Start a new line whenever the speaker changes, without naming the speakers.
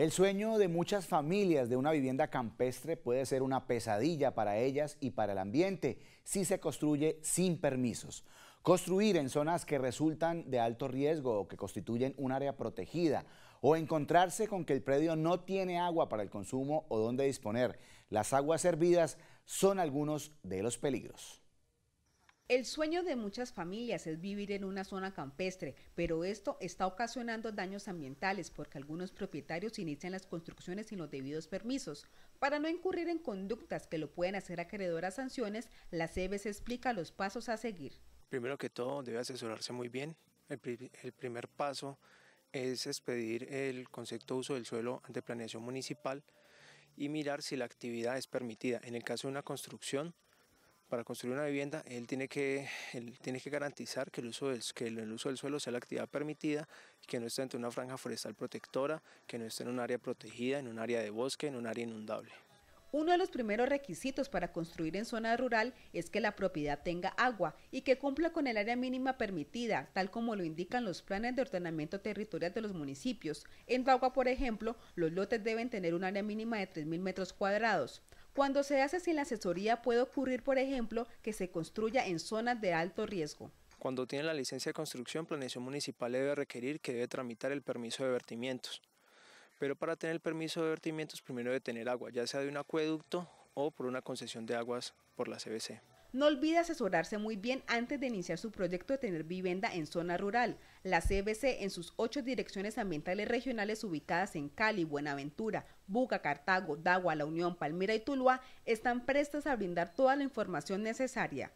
El sueño de muchas familias de una vivienda campestre puede ser una pesadilla para ellas y para el ambiente si se construye sin permisos. Construir en zonas que resultan de alto riesgo o que constituyen un área protegida o encontrarse con que el predio no tiene agua para el consumo o donde disponer las aguas servidas son algunos de los peligros.
El sueño de muchas familias es vivir en una zona campestre, pero esto está ocasionando daños ambientales porque algunos propietarios inician las construcciones sin los debidos permisos. Para no incurrir en conductas que lo pueden hacer acreedor a sanciones, la CBS explica los pasos a seguir.
Primero que todo, debe asesorarse muy bien. El, primer paso es expedir el concepto de uso del suelo ante planeación municipal y mirar si la actividad es permitida. En el caso de una construcción, para construir una vivienda, él tiene que, tiene que garantizar que el, uso del, que el uso del suelo sea la actividad permitida, que no esté dentro una franja forestal protectora, que no esté en un área protegida, en un área de bosque, en un área inundable.
Uno de los primeros requisitos para construir en zona rural es que la propiedad tenga agua y que cumpla con el área mínima permitida, tal como lo indican los planes de ordenamiento territorial de los municipios. En Bagua, por ejemplo, los lotes deben tener un área mínima de 3.000 metros cuadrados. Cuando se hace sin la asesoría puede ocurrir, por ejemplo, que se construya en zonas de alto riesgo.
Cuando tiene la licencia de construcción, Planeación Municipal debe requerir que debe tramitar el permiso de vertimientos. Pero para tener el permiso de vertimientos primero debe tener agua, ya sea de un acueducto o por una concesión de aguas por la CBC.
No olvide asesorarse muy bien antes de iniciar su proyecto de tener vivienda en zona rural. La CBC en sus ocho direcciones ambientales regionales ubicadas en Cali, Buenaventura, Buca, Cartago, Dagua, La Unión, Palmira y Tuluá están prestas a brindar toda la información necesaria.